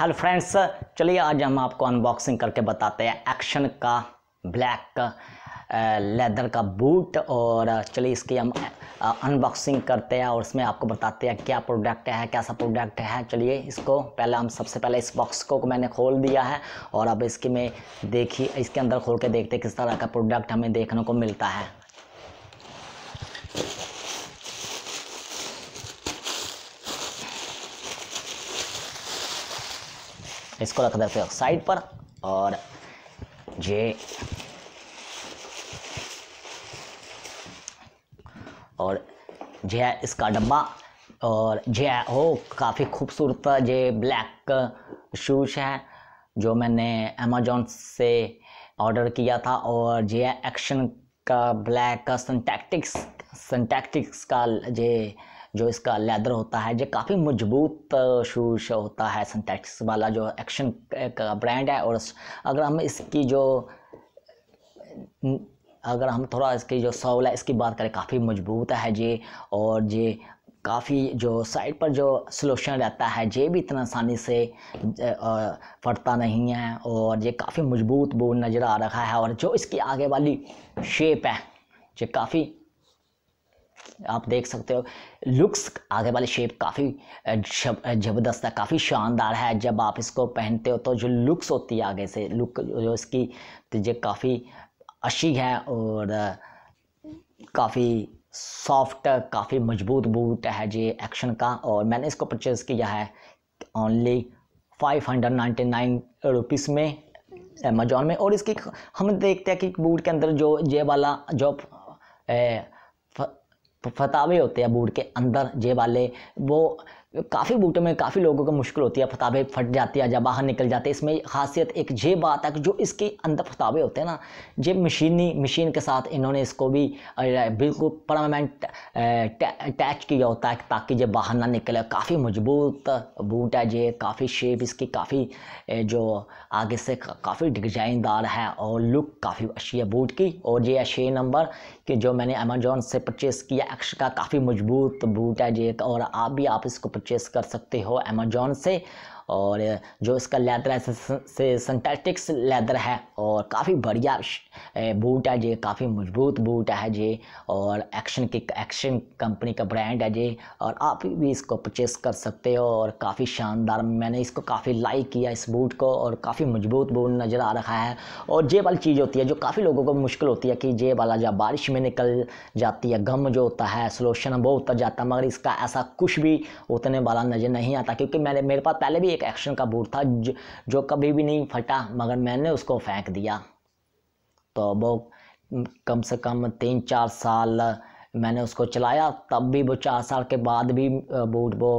hello friends चलिए आज हम आपको अनबॉक्सिंग करके बताते हैं एक्शन का ब्लैक लेदर का बूट और चलिए इसकी हम अनबॉक्सिंग करते हैं और इसमें आपको बताते हैं क्या प्रोडक्ट है कैसा प्रोडक्ट है चलिए इसको पहले हम सबसे पहले इस बॉक्स को मैंने खोल दिया है और अब इसकी में देखी इसके अंदर खोल के देखते किस तरह का प्रोडक्ट हमें देखने को मिलता है इसको रख देते हो साइड पर और ये और जे है इसका डब्बा और जे है हो काफ़ी खूबसूरत जे ब्लैक शूज़ है जो मैंने अमेजोन से ऑर्डर किया था और जे है एक्शन का ब्लैक का संटैक्टिक्स का जे जो इसका लेदर होता है जो काफ़ी मजबूत शूज होता है सिंथेटिक्स वाला जो एक्शन का ब्रांड है और अगर हम इसकी जो अगर हम थोड़ा इसकी जो सोल है इसकी बात करें काफ़ी मजबूत है जे और जे काफ़ी जो साइड पर जो सलोशन रहता है ये भी इतना आसानी से फटता नहीं है और ये काफ़ी मजबूत बोल नज़र आ रहा है और जो इसकी आगे वाली शेप है ये काफ़ी आप देख सकते हो लुक्स आगे वाली शेप काफ़ी ज़बरदस्त है काफ़ी शानदार है जब आप इसको पहनते हो तो जो लुक्स होती है आगे से लुक जो इसकी तो ये काफ़ी अच्छी है और काफ़ी सॉफ्ट काफ़ी मजबूत बूट है ये एक्शन का और मैंने इसको परचेज़ किया है only five hundred ninety nine rupees में अमेजोन में और इसकी हम देखते हैं कि बूट के अंदर जो ये वाला जो ए, फतावे होते हैं बूट के अंदर जेब वाले वो काफ़ी बूटों में काफ़ी लोगों को मुश्किल होती है फताबे फट जाती है या बाहर निकल जाते हैं इसमें खासियत एक जेब बात है जो इसके अंदर फताबे होते हैं ना जेब मशीनी मशीन के साथ इन्होंने इसको भी बिल्कुल परमानेंट अटैच किया होता है ताकि जब बाहर ना निकले काफ़ी मजबूत बूट है जे काफ़ी शेप इसकी काफ़ी जो आगे से काफ़ी डिजाइनदार है और लुक काफ़ी अच्छी है बूट की और ये है छः नंबर कि जो मैंने अमेजोन से परचेस किया एक्श का काफ़ी मजबूत बूट है जे और आप भी आप इसको परचेस कर सकते हो अमेजोन से और जो इसका लेदर है से सिंथेटिक्स लेदर है और काफ़ी बढ़िया बूट है जे काफ़ी मजबूत बूट है जे और एक्शन की एक्शन कंपनी का ब्रांड है जे और आप भी इसको परचेस कर सकते हो और काफ़ी शानदार मैंने इसको काफ़ी लाइक किया इस बूट को और काफ़ी मजबूत बूट नज़र आ रहा है और जेब वाली चीज़ होती है जो काफ़ी लोगों को मुश्किल होती है कि जेब वाला जब बारिश में निकल जाती है गम जो होता है सोलोशन वो उतर जाता है मगर इसका ऐसा कुछ भी उतने वाला नज़र नहीं आता क्योंकि मैंने मेरे पास पहले भी एक एक्शन का बूट था जो कभी भी नहीं फटा मगर मैंने उसको फेंक दिया तो वो कम से कम तीन चार साल मैंने उसको चलाया तब भी वो चार साल के बाद भी बूट वो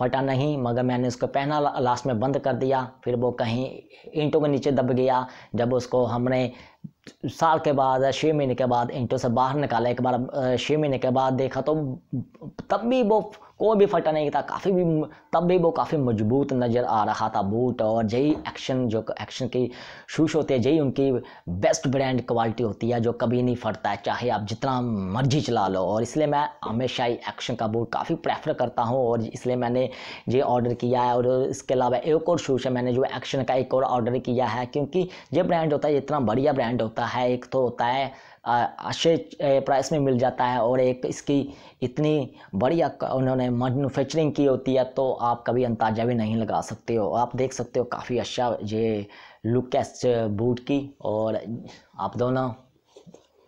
फटा नहीं मगर मैंने उसको पहना लास्ट में बंद कर दिया फिर वो कहीं ईंटों के नीचे दब गया जब उसको हमने साल के बाद छः महीने के बाद ईंटों से बाहर निकाला एक बार छः महीने के बाद देखा तो तब भी वो कोई भी फटा नहीं था काफ़ी भी तब भी वो काफ़ी मजबूत नज़र आ रहा था बूट और यही एक्शन जो एक्शन की शूज़ होते हैं यही उनकी बेस्ट ब्रांड क्वालिटी होती है जो कभी नहीं फटता है चाहे आप जितना मर्जी चला लो और इसलिए मैं हमेशा ही एक्शन का बूट काफ़ी प्रेफर करता हूँ और इसलिए मैंने ये ऑर्डर किया है और इसके अलावा एक और शूज़ है मैंने जो एक्शन का एक और ऑर्डर किया है क्योंकि ये ब्रांड होता है इतना बढ़िया ब्रांड होता है एक तो होता है अच्छे प्राइस में मिल जाता है और एक इसकी इतनी बढ़िया उन्होंने मैनुफैक्चरिंग की होती है तो आप कभी अंदाजा भी नहीं लगा सकते हो आप देख सकते हो काफ़ी अच्छा ये लुक है बूट की और आप दोनों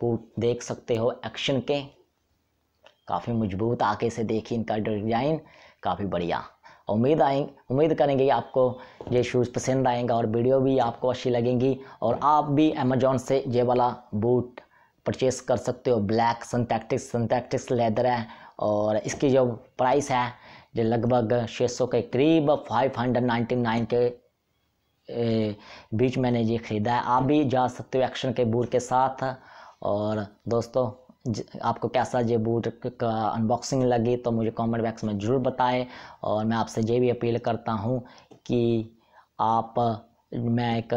बूट देख सकते हो एक्शन के काफ़ी मजबूत आके से देखिए इनका डिज़ाइन काफ़ी बढ़िया उम्मीद आएंगे उम्मीद करेंगे आपको ये शूज़ पसंद आएंगे और वीडियो भी आपको अच्छी लगेंगी और आप भी अमेजोन से ये वाला बूट परचेस कर सकते हो ब्लैक सनटैक्टिक्स सनटैक्टिक्स लेदर है और इसकी जो प्राइस है जो लगभग 600 के करीब 599 के बीच मैंने ये ख़रीदा है आप भी जा सकते हो एक्शन के बूट के साथ और दोस्तों आपको कैसा ये बूट का अनबॉक्सिंग लगी तो मुझे कमेंट बॉक्स में ज़रूर बताएं और मैं आपसे ये भी अपील करता हूँ कि आप मैं एक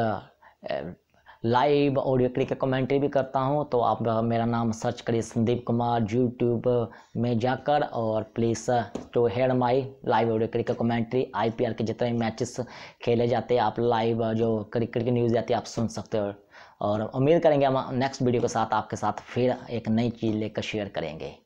लाइव ऑडियो क्लिक कमेंट्री भी करता हूँ तो आप मेरा नाम सर्च करिए संदीप कुमार यूट्यूब में जाकर और प्लीज़ टू तो head my live audio cricket commentary IPL के जितने मैचेस खेले जाते हैं आप लाइव जो क्रिकेट की न्यूज़ आती है आप सुन सकते हो और उम्मीद करेंगे हम नेक्स्ट वीडियो के साथ आपके साथ फिर एक नई चीज़ लेकर शेयर करेंगे